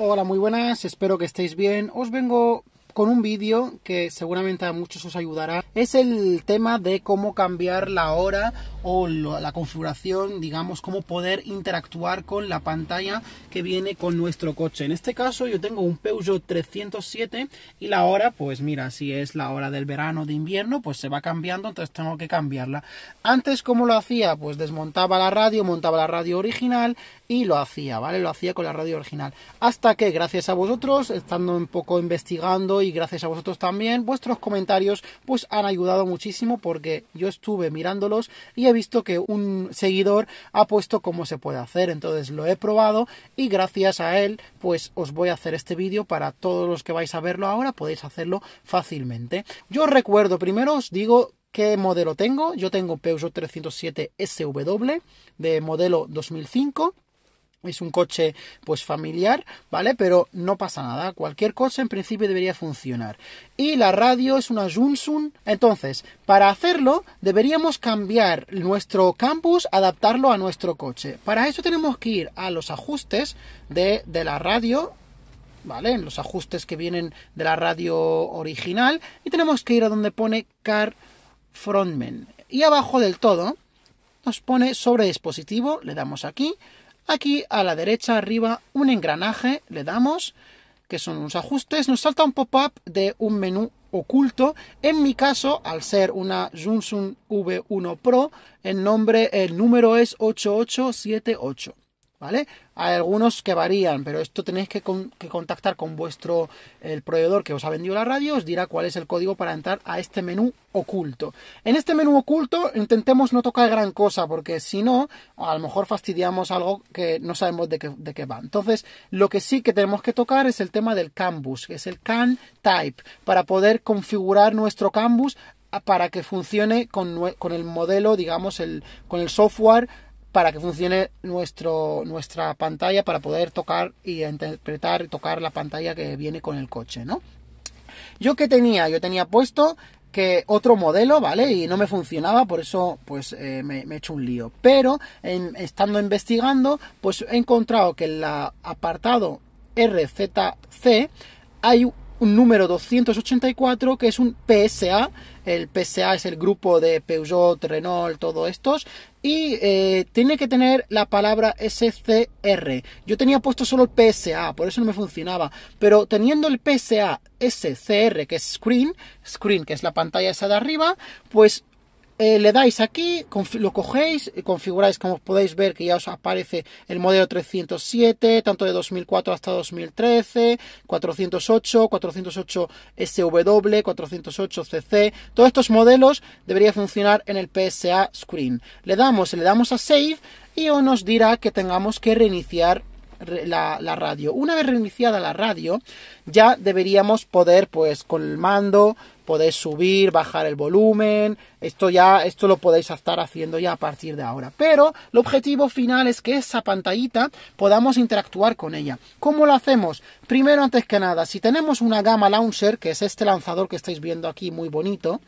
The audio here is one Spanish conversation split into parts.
Hola, muy buenas, espero que estéis bien. Os vengo con un vídeo que seguramente a muchos os ayudará. Es el tema de cómo cambiar la hora o la configuración, digamos, cómo poder interactuar con la pantalla que viene con nuestro coche. En este caso yo tengo un Peugeot 307 y la hora, pues mira, si es la hora del verano o de invierno, pues se va cambiando, entonces tengo que cambiarla. Antes, ¿cómo lo hacía? Pues desmontaba la radio, montaba la radio original y lo hacía, ¿vale? Lo hacía con la radio original. Hasta que, gracias a vosotros, estando un poco investigando y y gracias a vosotros también. Vuestros comentarios pues han ayudado muchísimo porque yo estuve mirándolos y he visto que un seguidor ha puesto cómo se puede hacer. Entonces lo he probado y gracias a él pues os voy a hacer este vídeo para todos los que vais a verlo ahora podéis hacerlo fácilmente. Yo recuerdo, primero os digo ¿Qué modelo tengo? Yo tengo Peugeot 307 SW de modelo 2005 es un coche pues familiar, ¿vale? Pero no pasa nada, cualquier cosa en principio debería funcionar. Y la radio es una Junsun, entonces, para hacerlo deberíamos cambiar nuestro campus, adaptarlo a nuestro coche. Para eso tenemos que ir a los ajustes de, de la radio, ¿vale? En los ajustes que vienen de la radio original y tenemos que ir a donde pone Car Frontman. Y abajo del todo nos pone sobre dispositivo, le damos aquí, Aquí a la derecha arriba un engranaje, le damos, que son unos ajustes, nos salta un pop-up de un menú oculto. En mi caso, al ser una Junsun V1 Pro, el nombre, el número es 8878. ¿Vale? Hay algunos que varían, pero esto tenéis que, contactar con vuestro el proveedor que os ha vendido la radio, os dirá cuál es el código para entrar a este menú oculto. En este menú oculto intentemos no tocar gran cosa, porque si no, a lo mejor fastidiamos algo que no sabemos de qué, va. Entonces, lo que sí que tenemos que tocar es el tema del canvas, que es el can type, para poder configurar nuestro canvas para que funcione con, con el modelo, digamos, el, con el software para que funcione nuestro, nuestra pantalla para poder tocar y interpretar y tocar la pantalla que viene con el coche, ¿no? Yo que tenía, yo tenía puesto que otro modelo, ¿vale? Y no me funcionaba, por eso pues eh, me, he hecho un lío. Pero en, estando investigando, pues he encontrado que en el apartado RZC hay un número 284 que es un PSA. El PSA es el grupo de Peugeot, Renault, todos estos. Y eh, tiene que tener la palabra SCR. Yo tenía puesto solo el PSA, por eso no me funcionaba. Pero teniendo el PSA SCR, que es Screen, Screen que es la pantalla esa de arriba, pues eh, le dais aquí, lo cogéis, eh, configuráis como podéis ver que ya os aparece el modelo 307, tanto de 2004 hasta 2013, 408, 408 SW, 408 CC, todos estos modelos deberían funcionar en el PSA Screen. Le damos, le damos a Save y nos dirá que tengamos que reiniciar la, radio. Una vez reiniciada la radio, ya deberíamos poder, pues, con el mando, podéis subir, bajar el volumen. Esto ya, esto lo podéis estar haciendo ya a partir de ahora. Pero el objetivo final es que esa pantallita podamos interactuar con ella. ¿Cómo lo hacemos? Primero, antes que nada, si tenemos una gama launcher, que es este lanzador que estáis viendo aquí, muy bonito,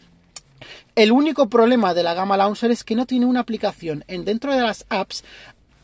el único problema de la gama Launcher es que no tiene una aplicación. En dentro de las apps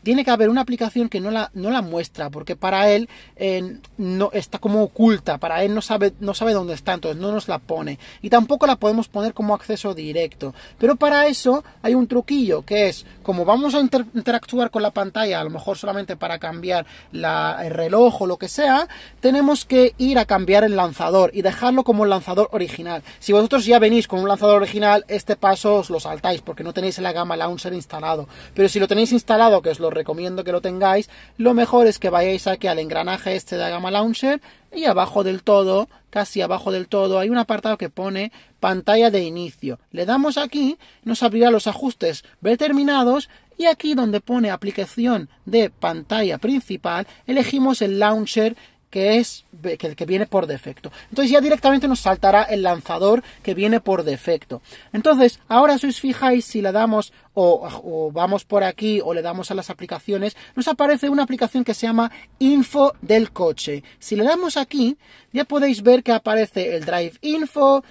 tiene que haber una aplicación que no la, no la muestra, porque para él eh, no, está como oculta, para él no sabe, no sabe dónde está, entonces no nos la pone. Y tampoco la podemos poner como acceso directo. Pero para eso hay un truquillo, que es, como vamos a interactuar con la pantalla, a lo mejor solamente para cambiar el reloj o lo que sea, tenemos que ir a cambiar el lanzador y dejarlo como el lanzador original. Si vosotros ya venís con un lanzador original, este paso os lo saltáis, porque no tenéis en la gama launcher instalado. Pero si lo tenéis instalado, que os lo recomiendo que lo tengáis, lo mejor es que vayáis aquí al engranaje este de Gama Launcher y abajo del todo, casi abajo del todo, hay un apartado que pone pantalla de inicio. Le damos aquí, nos abrirá los ajustes determinados y aquí donde pone aplicación de pantalla principal, elegimos el launcher que es que, que viene por defecto. Entonces ya directamente nos saltará el lanzador que viene por defecto. Entonces, ahora si os fijáis, si le damos o, vamos por aquí o le damos a las aplicaciones, nos aparece una aplicación que se llama Info del coche. Si le damos aquí, ya podéis ver que aparece el Drive Info,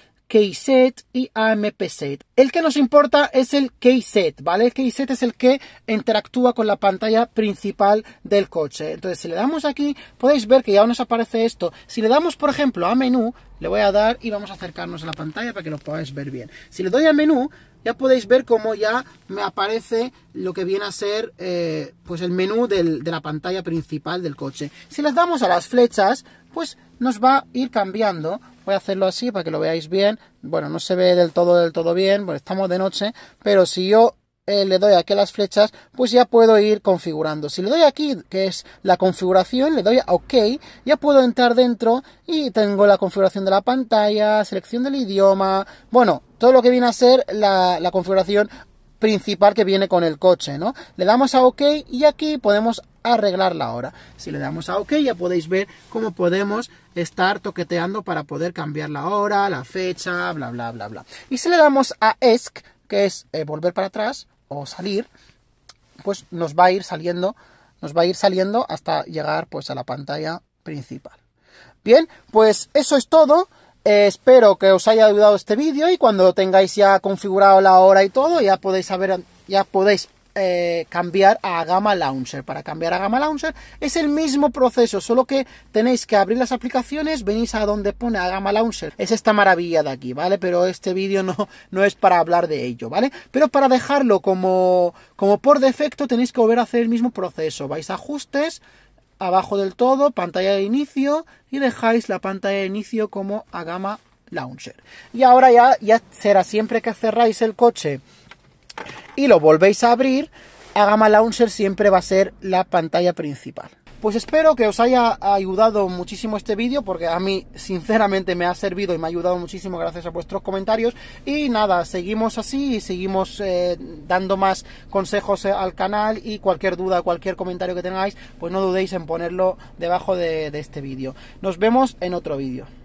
set y set. El que nos importa es el set, ¿vale? El set es el que interactúa con la pantalla principal del coche. Entonces, si le damos aquí, podéis ver que ya nos aparece esto. Si le damos, por ejemplo, a menú, le voy a dar y vamos a acercarnos a la pantalla para que lo podáis ver bien. Si le doy a menú, ya podéis ver cómo ya me aparece lo que viene a ser eh, pues el menú de la pantalla principal del coche. Si le damos a las flechas, pues nos va a ir cambiando Voy a hacerlo así para que lo veáis bien. Bueno, no se ve del todo, del todo bien, bueno estamos de noche, pero si yo eh, le doy aquí a las flechas, pues ya puedo ir configurando. Si le doy aquí, que es la configuración, le doy a OK, ya puedo entrar dentro y tengo la configuración de la pantalla, selección del idioma, bueno, todo lo que viene a ser la, configuración principal que viene con el coche, ¿no? Le damos a OK y aquí podemos arreglar la hora. Si le damos a OK, ya podéis ver cómo podemos estar toqueteando para poder cambiar la hora, la fecha, bla, bla, bla, bla. Y si le damos a ESC, que es eh, volver para atrás o salir, pues nos va a ir saliendo, nos va a ir saliendo hasta llegar pues a la pantalla principal. Bien, pues eso es todo. Eh, espero que os haya ayudado este vídeo y cuando tengáis ya configurado la hora y todo, ya podéis saber, ya podéis eh, cambiar a Gama Launcher. Para cambiar a Gama Launcher es el mismo proceso, solo que tenéis que abrir las aplicaciones, venís a donde pone Gama Launcher. Es esta maravilla de aquí, ¿vale? Pero este vídeo no, no es para hablar de ello, ¿vale? Pero para dejarlo como, como por defecto tenéis que volver a hacer el mismo proceso. Vais a ajustes, abajo del todo, pantalla de inicio y dejáis la pantalla de inicio como a Gama Launcher. Y ahora ya, ya será siempre que cerráis el coche y lo volvéis a abrir, Agama Launcher siempre va a ser la pantalla principal. Pues espero que os haya ayudado muchísimo este vídeo, porque a mí sinceramente me ha servido y me ha ayudado muchísimo gracias a vuestros comentarios. Y nada, seguimos así y seguimos eh, dando más consejos eh, al canal y cualquier duda, cualquier comentario que tengáis, pues no dudéis en ponerlo debajo de este vídeo. Nos vemos en otro vídeo.